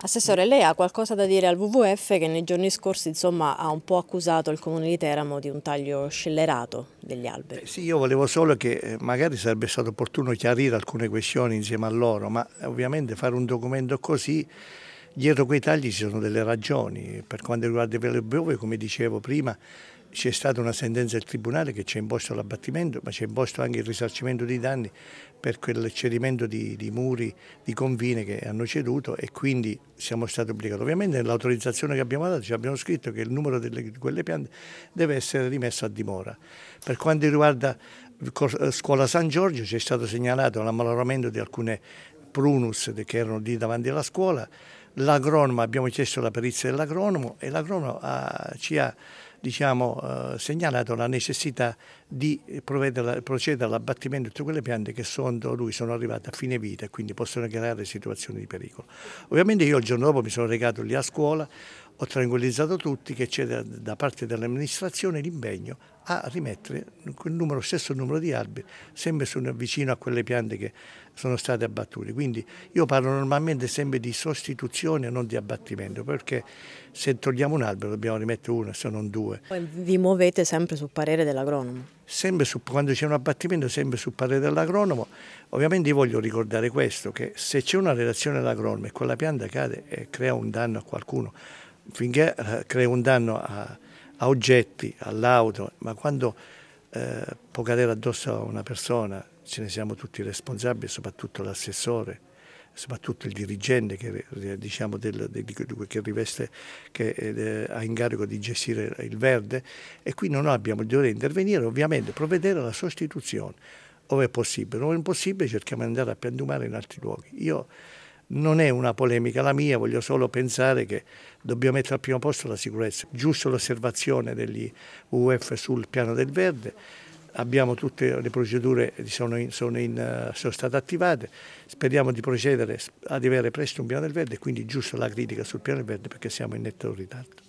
Assessore, lei ha qualcosa da dire al WWF che nei giorni scorsi insomma, ha un po' accusato il comune di Teramo di un taglio scellerato degli alberi. Eh sì, io volevo solo che eh, magari sarebbe stato opportuno chiarire alcune questioni insieme a loro, ma eh, ovviamente fare un documento così, dietro quei tagli ci sono delle ragioni. Per quanto riguarda i velebove, come dicevo prima, c'è stata una sentenza del Tribunale che ci ha imposto l'abbattimento, ma ci ha imposto anche il risarcimento dei danni per quel cedimento di, di, muri, di confine che hanno ceduto e quindi siamo stati obbligati. Ovviamente nell'autorizzazione che abbiamo dato ci abbiamo scritto che il numero delle, di quelle piante deve essere rimesso a dimora. Per quanto riguarda eh, Scuola San Giorgio ci è stato segnalato l'ammaloramento di alcune prunus che erano lì davanti alla scuola, l'agronomo, abbiamo chiesto la perizia dell'agronomo e l'agronomo ah, ci ha diciamo, eh, segnalato la necessità di procedere all'abbattimento di tutte quelle piante che secondo lui sono arrivate a fine vita e quindi possono creare situazioni di pericolo. Ovviamente io il giorno dopo mi sono recato lì a scuola, ho tranquillizzato tutti che c'è da, da, parte dell'amministrazione l'impegno a rimettere quel numero, stesso numero di alberi, sempre sono vicino a quelle piante che sono state abbattute. Quindi io parlo normalmente sempre di sostituzione e non di abbattimento, perché se togliamo un albero dobbiamo rimettere uno, se non due. Vi muovete sempre sul parere dell'agronomo? Sempre su, quando c'è un abbattimento, sempre sul parere dell'agronomo. Ovviamente io voglio ricordare questo, che se c'è una relazione all'agronomo e quella pianta cade e crea un danno a qualcuno, finché eh, crea un danno a, a oggetti, all'auto, ma quando eh, può cadere addosso a una persona ce ne siamo tutti responsabili, soprattutto l'assessore, soprattutto il dirigente che, eh, diciamo, del, del, che, riveste, che eh, ha in carico di gestire il verde e qui non abbiamo il dovere di intervenire, ovviamente provvedere alla sostituzione ove è possibile, non è possibile cerchiamo di andare a piantumare in altri luoghi. Io non è una polemica la mia, voglio solo pensare che dobbiamo mettere al primo posto la sicurezza. Giusto l'osservazione degli UF sul piano del verde, abbiamo tutte le procedure sono, in, sono, in, eh, sono state attivate, speriamo di procedere ad avere presto un piano del verde, quindi giusto la critica sul piano del verde perché siamo in netto ritardo.